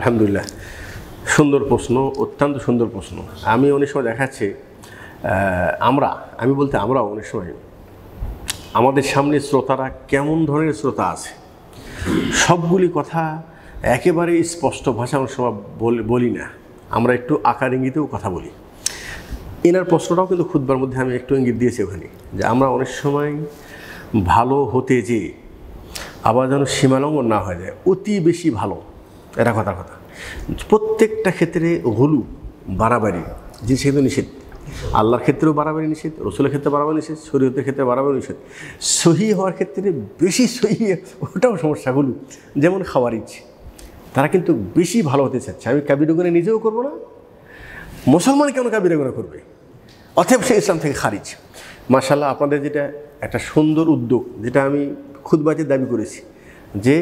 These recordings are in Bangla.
আলহামদুলিল্লাহ সুন্দর প্রশ্ন অত্যন্ত সুন্দর প্রশ্ন আমি অনেক সময় দেখাচ্ছে আমরা আমি বলতে আমরা অনেক সময় আমাদের সামনে শ্রোতারা কেমন ধরনের শ্রোতা আছে সবগুলি কথা একেবারে স্পষ্ট ভাষা অনেক সময় বলি না আমরা একটু আকার ইঙ্গিতেও কথা বলি এনার প্রশ্নটাও কিন্তু খুদবার মধ্যে আমি একটু ইঙ্গিত দিয়েছি ওখানে যে আমরা অনেক সময় ভালো হতে যে আবার যেন সীমালঙ্গন না হয়ে যায় অতি বেশি ভালো এটা কথা কথা প্রত্যেকটা ক্ষেত্রে হলু বাড়াবাড়ি যে সেহেতু নিষেধ আল্লাহর ক্ষেত্রেও বাড়াবাড়ি নিষেধ রসুলের ক্ষেত্রে বাড়াবাড়ি নিষেধ শরীয়তের ক্ষেত্রে বাড়াবাড়ি নিষেধ সহি হওয়ার ক্ষেত্রে বেশি সহি ওটাও সমস্যা হলু যেমন খাওয়ার ইচ্ছে তারা কিন্তু বেশি ভালো হতে চাচ্ছে আমি কাবিরগুনে নিজেও করবো না মুসলমান কেন কাবিরগুনে করবে অথব সে ইসলাম থেকে খারিজ মার্শাল্লাহ আপনাদের যেটা একটা সুন্দর উদ্যোগ যেটা আমি খুদবাজে দাবি করেছি যে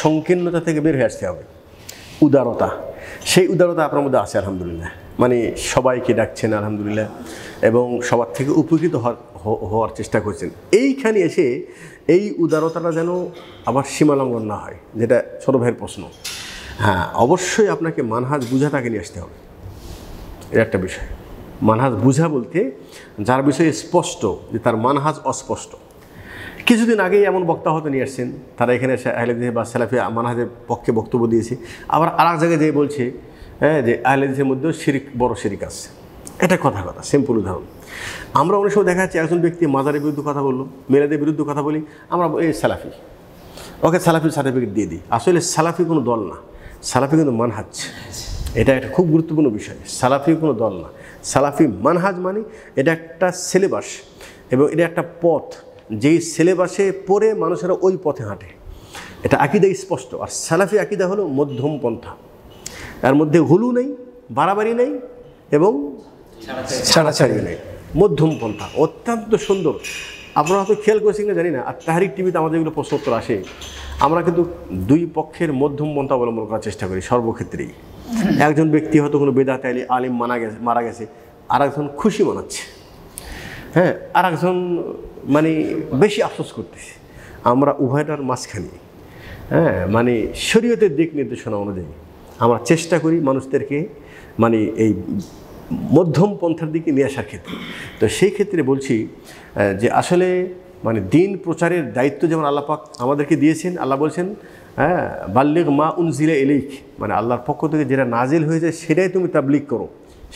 সংকীর্ণতা থেকে বের হয়ে আসতে হবে উদারতা সেই উদারতা আপনার মধ্যে আছে আলহামদুলিল্লাহ মানে সবাইকে ডাকছেন আলহামদুলিল্লাহ এবং সবার থেকে উপকৃত হওয়ার হওয়ার চেষ্টা করছেন এইখানে এসে এই উদারতাটা যেন আবার সীমালঙ্ঘন না হয় যেটা ছোট ভাইয়ের প্রশ্ন হ্যাঁ অবশ্যই আপনাকে মানহাজ তাকে নিয়ে আসতে হবে এটা একটা বিষয় মানহাজ বুঝা বলতে যার বিষয়ে স্পষ্ট যে তার মানহাজ অস্পষ্ট কিছুদিন আগেই এমন বক্তা হতে নিয়ে আসছেন তারা এখানে আহলেদিহে বা সেলাফি মানহাজের পক্ষে বক্তব্য দিয়েছে আবার আর এক জায়গায় যেয়ে বলছে হ্যাঁ যে আহলেদিহের মধ্যেও শিরিক বড় শিরিক আছে এটা কথা কথা সিম্পল উদাহরণ আমরা অনেক সময় দেখা যাচ্ছে একজন ব্যক্তি মাজারের বিরুদ্ধে কথা বললো মেয়েদের বিরুদ্ধে কথা বলি আমরা এই সালাফি ওকে সালাফি সার্টিফিকেট দিয়ে দিই আসলে সালাফি কোনো দল না সালাফি কিন্তু মানহাজ এটা একটা খুব গুরুত্বপূর্ণ বিষয় সালাফি কোনো দল না সালাফি মানহাজ মানে এটা একটা সিলেবাস এবং এটা একটা পথ যেই সিলেবাসে পড়ে মানুষেরা ওই পথে হাঁটে এটা আকিদা স্পষ্ট আর সালাফি আকিদা হলো মধ্যম পন্থা এর মধ্যে হুলু নেই বাড়াবাড়ি নেই এবং ছাড়াছাড়ি নেই মধ্যম পন্থা অত্যন্ত সুন্দর আপনারা হয়তো খেয়াল করেছেন না জানি না আর তাহারিক টিভিতে আমাদের এগুলো প্রশ্নোত্তর আসে আমরা কিন্তু দুই পক্ষের মধ্যম পন্থা অবলম্বন করার চেষ্টা করি সর্বক্ষেত্রেই একজন ব্যক্তি হয়তো কোনো বেদাতে আলিম মানা গেছে মারা গেছে আর একজন খুশি মানাচ্ছে হ্যাঁ আর একজন মানে বেশি আফসোস করতেছি আমরা উভয়টার মাঝখানে হ্যাঁ মানে শরীয়তের দিক নির্দেশনা অনুযায়ী আমরা চেষ্টা করি মানুষদেরকে মানে এই মধ্যম পন্থার দিকে নিয়ে আসার ক্ষেত্রে তো সেই ক্ষেত্রে বলছি যে আসলে মানে দিন প্রচারের দায়িত্ব যেমন আল্লাপাক আমাদেরকে দিয়েছেন আল্লাহ বলছেন হ্যাঁ বাল্লিক মা উনজিলে এলিক মানে আল্লাহর পক্ষ থেকে যেটা নাজিল হয়েছে সেটাই তুমি তাবলিক করো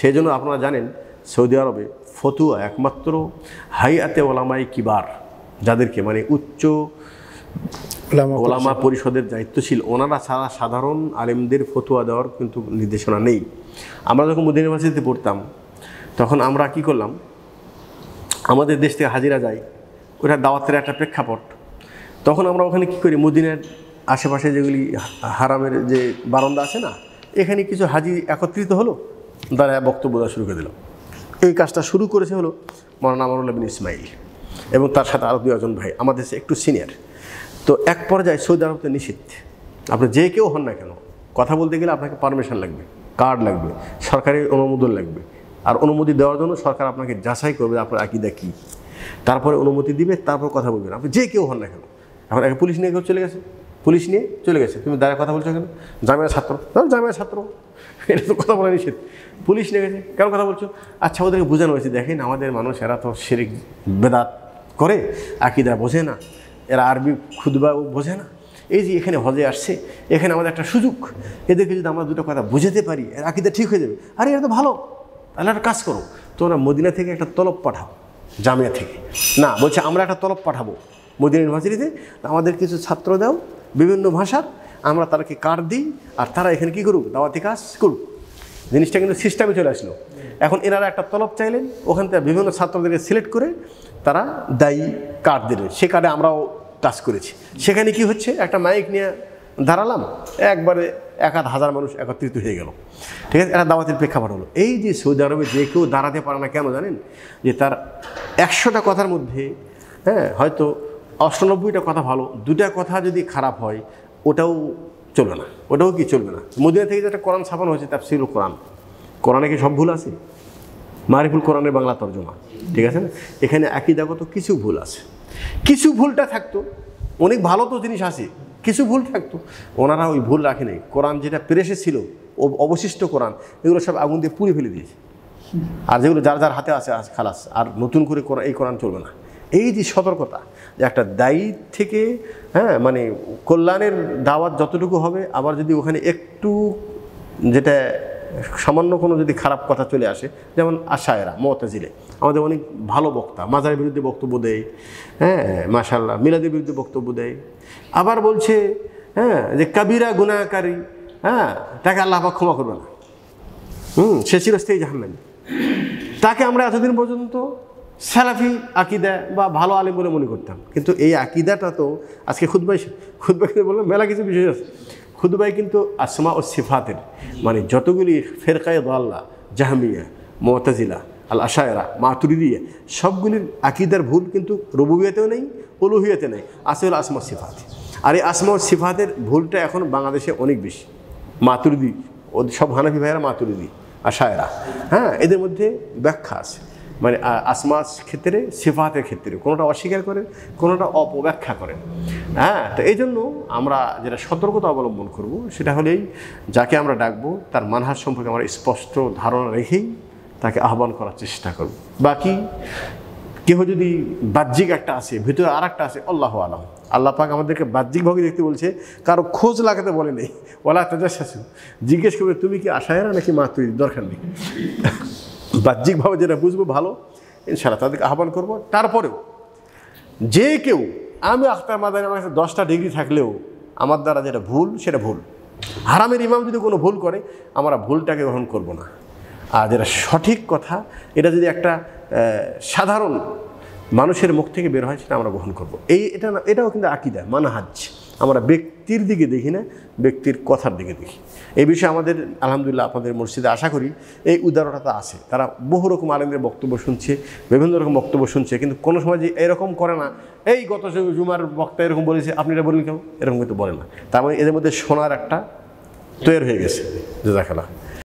সেই জন্য আপনারা জানেন সৌদি আরবে ফতুয়া একমাত্র হাইয়াতে ওলামাই কিবার যাদেরকে মানে উচ্চ ওলামা পরিষদের দায়িত্বশীল ওনারা ছাড়া সাধারণ আলেমদের ফতুয়া দেওয়ার কিন্তু নির্দেশনা নেই আমরা যখন মুদিন ইউনিভার্সিটিতে পড়তাম তখন আমরা কি করলাম আমাদের দেশ থেকে হাজিরা যায় ওটা দাওয়াতের একটা প্রেক্ষাপট তখন আমরা ওখানে কি করি মুদিনের আশেপাশে যেগুলি হারামের যে বারান্দা আছে না এখানে কিছু হাজি একত্রিত হলো তারা বক্তব্য দেওয়া শুরু করে দিলাম এই কাজটা শুরু করেছে হলো মরানা আমারুল আবিন ইসমাইল এবং তার সাথে আরও দু একজন ভাই আমাদের একটু সিনিয়র তো এক পর্যায়ে সৌদি আরবতে নিষিদ্ধ আপনি যে কেউ হন না কেন কথা বলতে গেলে আপনাকে পারমিশন লাগবে কার্ড লাগবে সরকারি অনুমোদন লাগবে আর অনুমতি দেওয়ার জন্য সরকার আপনাকে যাচাই করবে আপনার আকিদা কী তারপরে অনুমতি দিবে তারপর কথা বলবেন আপনি যে কেউ হন না কেন এখন একে পুলিশ নিয়ে কেউ চলে গেছে পুলিশ নিয়ে চলে গেছে তুমি দাঁড়িয়ে কথা বলছো কেন জামিয়া ছাত্র জামিয়া ছাত্র এটা তো কথা বলা নিষেধ পুলিশ লেগেছে কেন কথা বলছো আচ্ছা ওদেরকে বোঝানো হয়েছে দেখেন আমাদের মানুষ এরা তো শিরিক বেদাত করে আকিদা বোঝে না এরা আরবি খুদবা বোঝে না এই যে এখানে হজে আসছে এখানে আমাদের একটা সুযোগ এদেরকে যদি আমরা দুটো কথা বুঝাতে পারি আকিদা ঠিক হয়ে যাবে আরে এরা তো ভালো তাহলে একটা কাজ করো তোমরা মদিনা থেকে একটা তলব পাঠাও জামিয়া থেকে না বলছে আমরা একটা তলব পাঠাবো মদিনা ইউনিভার্সিটিতে আমাদের কিছু ছাত্র দাও বিভিন্ন ভাষার আমরা তাদেরকে কার্ড দিই আর তারা এখানে কী করুক দাওয়াতি কাজ করুক জিনিসটা কিন্তু সিস্টেমে চলে আসলো এখন এনারা একটা তলব চাইলেন ওখান থেকে বিভিন্ন ছাত্রদেরকে সিলেক্ট করে তারা দায়ী কার্ড দিলেন সে কার্ডে আমরাও টাচ করেছি সেখানে কি হচ্ছে একটা মাইক নিয়ে দাঁড়ালাম একবারে এক আধ হাজার মানুষ একত্রিত হয়ে গেল ঠিক আছে এরা দাওয়াতের প্রেক্ষাপট হলো এই যে সৌদি আরবে যে কেউ দাঁড়াতে পারে না কেন জানেন যে তার একশোটা কথার মধ্যে হ্যাঁ হয়তো অষ্টানব্বইটা কথা ভালো দুটা কথা যদি খারাপ হয় ওটাও চলবে না ওটাও কি চলবে না মদিনা থেকে যে একটা কোরআন ছাপানো হয়েছে তাফসিরুল কোরআন কোরআনে কি সব ভুল আছে মারিফুল কোরআনের বাংলা তর্জমা ঠিক আছে না এখানে আকিদাগত কিছু ভুল আছে কিছু ভুলটা থাকতো অনেক ভালো তো জিনিস আছে কিছু ভুল থাকতো ওনারা ওই ভুল রাখেনি কোরআন যেটা প্রেসে ছিল অবশিষ্ট কোরআন এগুলো সব আগুন দিয়ে পুড়ে ফেলে দিয়েছে আর যেগুলো যার যার হাতে আছে খালাস আর নতুন করে এই কোরআন চলবে না এই যে সতর্কতা যে একটা দায়ী থেকে হ্যাঁ মানে কল্যাণের দাওয়াত যতটুকু হবে আবার যদি ওখানে একটু যেটা সামান্য কোনো যদি খারাপ কথা চলে আসে যেমন আশায়রা মতাজিলে আমাদের অনেক ভালো বক্তা মাজারের বিরুদ্ধে বক্তব্য দেয় হ্যাঁ মাসাল্লাহ মিলাদের বিরুদ্ধে বক্তব্য দেয় আবার বলছে হ্যাঁ যে কাবিরা গুণাকারী হ্যাঁ তাকে আল্লাহ ক্ষমা করবে না হুম সে চিরস্থায়ী জাহান্নানি তাকে আমরা এতদিন পর্যন্ত স্যালাফি আকিদা বা ভালো আলিম বলে মনে করতাম কিন্তু এই আকিদাটা তো আজকে খুদ্বাই খুদ্বাই বললাম মেলা কিছু বিষয় আছে খুদ্বাই কিন্তু আসমা ও সিফাতের মানে যতগুলি ফেরকায় দোয়াল্লা জাহামিয়া মোতাজিলা আল আশায়রা মাতুরিদিয়া সবগুলির আকিদার ভুল কিন্তু রবুবিয়াতেও নেই অলুহিয়াতে নেই আছে হল আসমা সিফাত আর এই আসমা ও সিফাতের ভুলটা এখন বাংলাদেশে অনেক বেশি মাতুরিদি ও সব হানাফি ভাইয়েরা মাতুরিদি আশায়রা হ্যাঁ এদের মধ্যে ব্যাখ্যা আছে মানে আসমাস ক্ষেত্রে সেফাতের ক্ষেত্রে কোনোটা অস্বীকার করে কোনোটা অপব্যাখ্যা করে হ্যাঁ তো এই জন্য আমরা যেটা সতর্কতা অবলম্বন করব সেটা হলেই যাকে আমরা ডাকবো তার মানহার সম্পর্কে আমরা স্পষ্ট ধারণা রেখেই তাকে আহ্বান করার চেষ্টা করব বাকি কেহ যদি বাহ্যিক একটা আছে ভিতরে আর একটা আছে আল্লাহ আলম আল্লাহ পাক আমাদেরকে বাহ্যিক ভাগে দেখতে বলছে কারো খোঁজ লাগাতে বলে নেই ওলা তাজা শাসু জিজ্ঞেস করবে তুমি কি আশায়রা নাকি মা তুই দরকার নেই বাহ্যিকভাবে যেটা বুঝবো ভালো সেটা তাদেরকে আহ্বান করব তারপরেও যে কেউ আমি আখতার মাদানি আমার কাছে দশটা ডিগ্রি থাকলেও আমার দ্বারা যেটা ভুল সেটা ভুল হারামের ইমাম যদি কোনো ভুল করে আমরা ভুলটাকে গ্রহণ করব না আর যেটা সঠিক কথা এটা যদি একটা সাধারণ মানুষের মুখ থেকে বের হয় সেটা আমরা গ্রহণ করব এই এটা এটাও কিন্তু আকিদা মানহাজ আমরা ব্যক্তির দিকে দেখি না ব্যক্তির কথার দিকে দেখি এই বিষয়ে আমাদের আলহামদুলিল্লাহ আপনাদের মসজিদে আশা করি এই উদারতা আছে তারা বহু রকম আলেমদের বক্তব্য শুনছে বিভিন্ন রকম বক্তব্য শুনছে কিন্তু কোনো সময় যে এরকম করে না এই গত জুমার বক্তা এরকম বলেছে আপনি এটা বললেন কেউ এরকম কিন্তু বলে না তার মানে এদের মধ্যে শোনার একটা তৈরি হয়ে গেছে যে জেজাখালা